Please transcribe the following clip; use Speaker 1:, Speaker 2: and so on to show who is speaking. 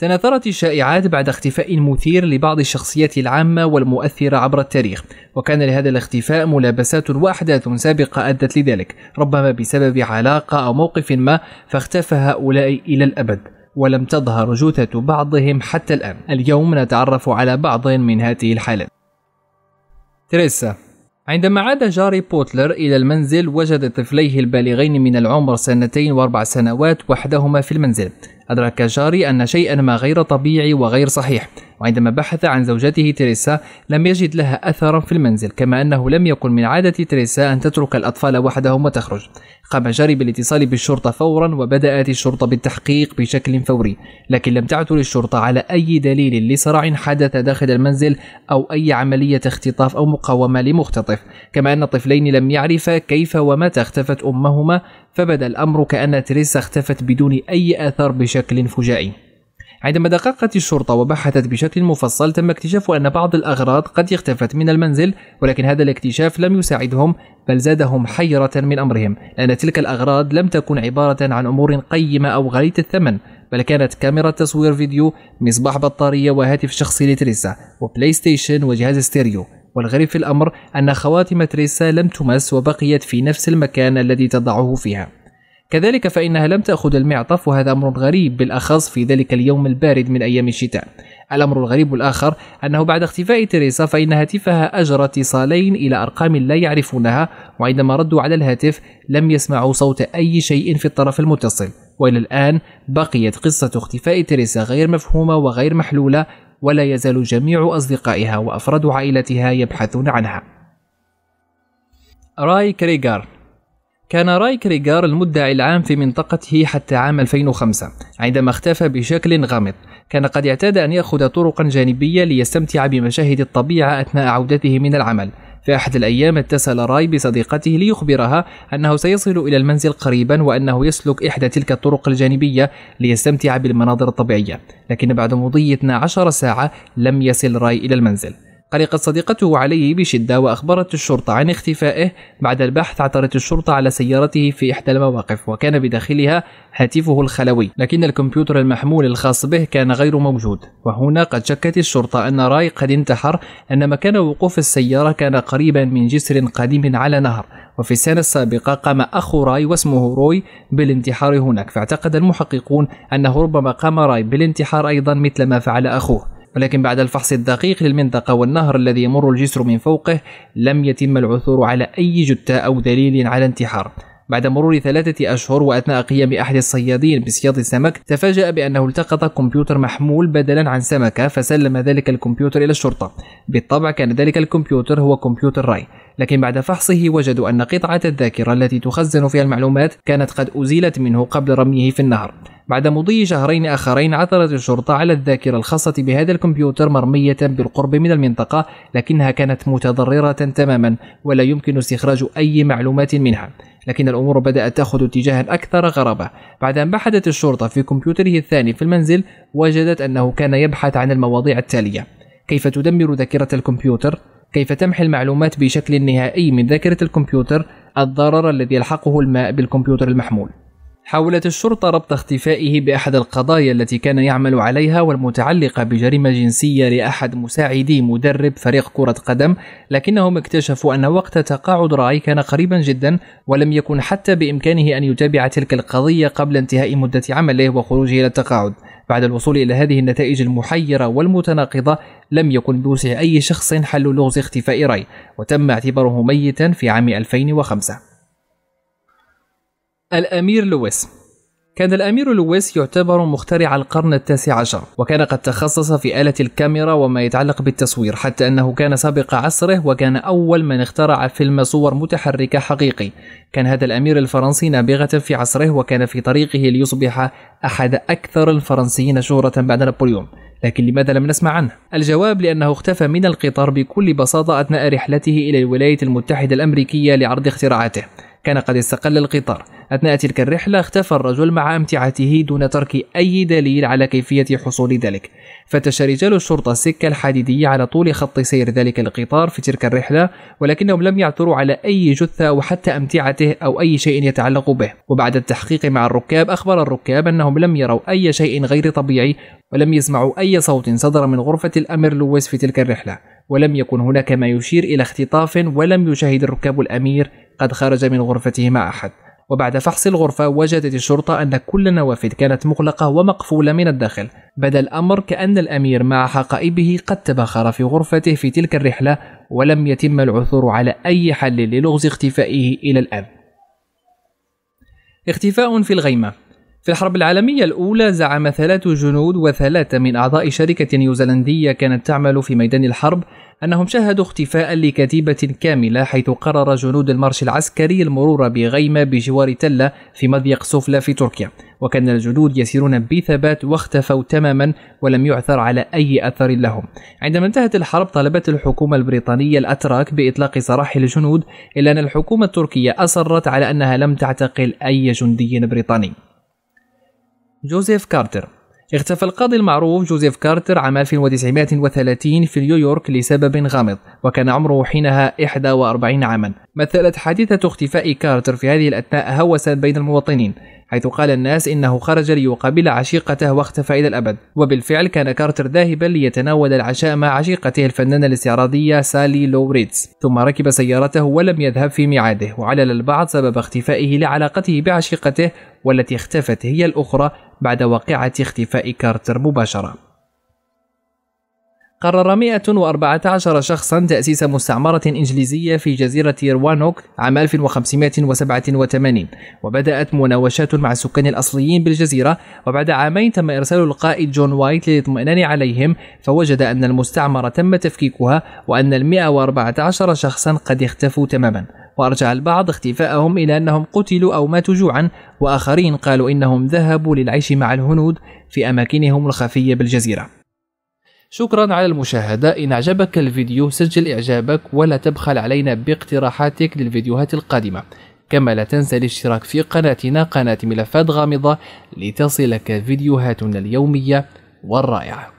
Speaker 1: تناثرت الشائعات بعد اختفاء مثير لبعض الشخصيات العامة والمؤثرة عبر التاريخ، وكان لهذا الاختفاء ملابسات وأحداث سابقة أدت لذلك، ربما بسبب علاقة أو موقف ما، فاختفى هؤلاء إلى الأبد. ولم تظهر جثث بعضهم حتى الآن اليوم نتعرف على بعض من هذه الحالات تريسا عندما عاد جاري بوتلر إلى المنزل وجد طفليه البالغين من العمر سنتين وأربع سنوات وحدهما في المنزل أدرك جاري أن شيئا ما غير طبيعي وغير صحيح وعندما بحث عن زوجته تريسا لم يجد لها أثرا في المنزل كما أنه لم يكن من عادة تريسا أن تترك الأطفال وحدهم وتخرج قام جاري بالاتصال بالشرطة فورا وبدأت الشرطة بالتحقيق بشكل فوري لكن لم تعثر الشرطة على أي دليل لصراع حدث داخل المنزل أو أي عملية اختطاف أو مقاومة لمختطف كما أن الطفلين لم يعرفا كيف ومتى اختفت أمهما فبدا الأمر كأن تريسا اختفت بدون أي آثار بشكل فجائي عندما دققت الشرطة وبحثت بشكل مفصل تم اكتشاف أن بعض الأغراض قد اختفت من المنزل ولكن هذا الاكتشاف لم يساعدهم بل زادهم حيرة من أمرهم لأن تلك الأغراض لم تكن عبارة عن أمور قيمة أو غالية الثمن بل كانت كاميرا تصوير فيديو مصباح بطارية وهاتف شخصي لتريسا وبلاي ستيشن وجهاز ستيريو والغريب في الأمر أن خواتم تريسا لم تمس وبقيت في نفس المكان الذي تضعه فيها كذلك فإنها لم تأخذ المعطف وهذا أمر غريب بالأخص في ذلك اليوم البارد من أيام الشتاء الأمر الغريب الآخر أنه بعد اختفاء تريسا فإن هاتفها أجرى اتصالين إلى أرقام لا يعرفونها وعندما ردوا على الهاتف لم يسمعوا صوت أي شيء في الطرف المتصل وإلى الآن بقيت قصة اختفاء تريسا غير مفهومة وغير محلولة ولا يزال جميع أصدقائها وأفراد عائلتها يبحثون عنها راي كريغار كان راي كريغار المدعي العام في منطقته حتى عام 2005 عندما اختفى بشكل غامض كان قد اعتاد أن يأخذ طرقا جانبية ليستمتع بمشاهد الطبيعة أثناء عودته من العمل في أحد الأيام اتصل راي بصديقته ليخبرها أنه سيصل إلى المنزل قريبا وأنه يسلك إحدى تلك الطرق الجانبية ليستمتع بالمناظر الطبيعية لكن بعد مضي 12 ساعة لم يصل راي إلى المنزل قلقت صديقته عليه بشدة وأخبرت الشرطة عن اختفائه بعد البحث عثرت الشرطة على سيارته في إحدى المواقف وكان بداخلها هاتفه الخلوي لكن الكمبيوتر المحمول الخاص به كان غير موجود وهنا قد شكت الشرطة أن راي قد انتحر أن مكان وقوف السيارة كان قريبا من جسر قديم على نهر وفي السنة السابقة قام أخ راي واسمه روي بالانتحار هناك فاعتقد المحققون أنه ربما قام راي بالانتحار أيضا مثل ما فعل أخوه ولكن بعد الفحص الدقيق للمنطقة والنهر الذي يمر الجسر من فوقه لم يتم العثور على أي جثة أو دليل على انتحار بعد مرور ثلاثة أشهر وأثناء قيام أحد الصيادين بصياد السمك تفاجأ بأنه التقط كمبيوتر محمول بدلا عن سمكة فسلم ذلك الكمبيوتر إلى الشرطة بالطبع كان ذلك الكمبيوتر هو كمبيوتر راي لكن بعد فحصه وجدوا أن قطعة الذاكرة التي تخزن فيها المعلومات كانت قد أزيلت منه قبل رميه في النهر بعد مضي شهرين آخرين عثرت الشرطة على الذاكرة الخاصة بهذا الكمبيوتر مرمية بالقرب من المنطقة لكنها كانت متضررة تماما ولا يمكن استخراج أي معلومات منها لكن الأمور بدأت تأخذ اتجاها أكثر غرابة بعد أن بحثت الشرطة في كمبيوتره الثاني في المنزل وجدت أنه كان يبحث عن المواضيع التالية كيف تدمر ذاكرة الكمبيوتر كيف تمحي المعلومات بشكل نهائي من ذاكرة الكمبيوتر الضرر الذي يلحقه الماء بالكمبيوتر المحمول حاولت الشرطة ربط اختفائه بأحد القضايا التي كان يعمل عليها والمتعلقة بجريمة جنسية لأحد مساعدي مدرب فريق كرة قدم، لكنهم اكتشفوا أن وقت تقاعد راي كان قريبا جدا ولم يكن حتى بإمكانه أن يتابع تلك القضية قبل انتهاء مدة عمله وخروجه إلى التقاعد. بعد الوصول إلى هذه النتائج المحيرة والمتناقضة لم يكن بوسع أي شخص حل لغز اختفاء راي وتم اعتباره ميتا في عام 2005 الأمير لويس كان الأمير لويس يعتبر مخترع القرن التاسع عشر وكان قد تخصص في آلة الكاميرا وما يتعلق بالتصوير حتى أنه كان سابق عصره وكان أول من اخترع فيلم صور متحركة حقيقي كان هذا الأمير الفرنسي نابغة في عصره وكان في طريقه ليصبح أحد أكثر الفرنسيين شهرة بعد نابليون لكن لماذا لم نسمع عنه؟ الجواب لأنه اختفى من القطار بكل بساطة أثناء رحلته إلى الولايات المتحدة الأمريكية لعرض اختراعاته كان قد استقل القطار أثناء تلك الرحلة اختفى الرجل مع أمتعته دون ترك أي دليل على كيفية حصول ذلك فتش رجال الشرطة السكة الحديدية على طول خط سير ذلك القطار في تلك الرحلة ولكنهم لم يعثروا على أي جثة وحتى أمتعته أو أي شيء يتعلق به وبعد التحقيق مع الركاب أخبر الركاب أنهم لم يروا أي شيء غير طبيعي ولم يسمعوا أي صوت صدر من غرفة الأمير لويس في تلك الرحلة ولم يكن هناك ما يشير إلى اختطاف ولم يشاهد الركاب الأمير قد خرج من غرفته مع أحد وبعد فحص الغرفة وجدت الشرطة أن كل النوافذ كانت مغلقة ومقفولة من الداخل بدا الأمر كأن الأمير مع حقائبه قد تبخر في غرفته في تلك الرحلة ولم يتم العثور على أي حل للغز اختفائه إلى الآن اختفاء في الغيمة في الحرب العالمية الأولى زعم ثلاث جنود وثلاثة من أعضاء شركة نيوزيلندية كانت تعمل في ميدان الحرب أنهم شاهدوا اختفاء لكتيبة كاملة حيث قرر جنود المرش العسكري المرور بغيمة بجوار تلة في مضيق سفلى في تركيا وكان الجنود يسيرون بثبات واختفوا تماما ولم يعثر على أي أثر لهم عندما انتهت الحرب طلبت الحكومة البريطانية الأتراك بإطلاق سراح الجنود إلا أن الحكومة التركية أصرت على أنها لم تعتقل أي جندي بريطاني جوزيف كارتر اختفى القاضي المعروف جوزيف كارتر عام 1930 في نيويورك لسبب غامض وكان عمره حينها 41 عاما مثلت حادثة اختفاء كارتر في هذه الأثناء هوسا بين المواطنين حيث قال الناس إنه خرج ليقابل عشيقته واختفى إلى الأبد وبالفعل كان كارتر ذاهبا ليتناول العشاء مع عشيقته الفنانة الاستعراضية سالي لوريتس ثم ركب سيارته ولم يذهب في ميعاده وعلل البعض سبب اختفائه لعلاقته بعشيقته والتي اختفت هي الأخرى بعد واقعة اختفاء كارتر مباشرة. قرر 114 شخصا تأسيس مستعمرة إنجليزية في جزيرة روانوك عام 1587 وبدأت مناوشات مع السكان الأصليين بالجزيرة وبعد عامين تم إرسال القائد جون وايت للاطمئنان عليهم فوجد أن المستعمرة تم تفكيكها وأن ال 114 شخصا قد اختفوا تماما وأرجع البعض اختفاءهم إلى أنهم قتلوا أو ماتوا جوعا وآخرين قالوا إنهم ذهبوا للعيش مع الهنود في أماكنهم الخفية بالجزيرة شكرا على المشاهدة إن أعجبك الفيديو سجل إعجابك ولا تبخل علينا باقتراحاتك للفيديوهات القادمة كما لا تنسى الاشتراك في قناتنا قناة ملفات غامضة لتصلك فيديوهاتنا اليومية والرائعة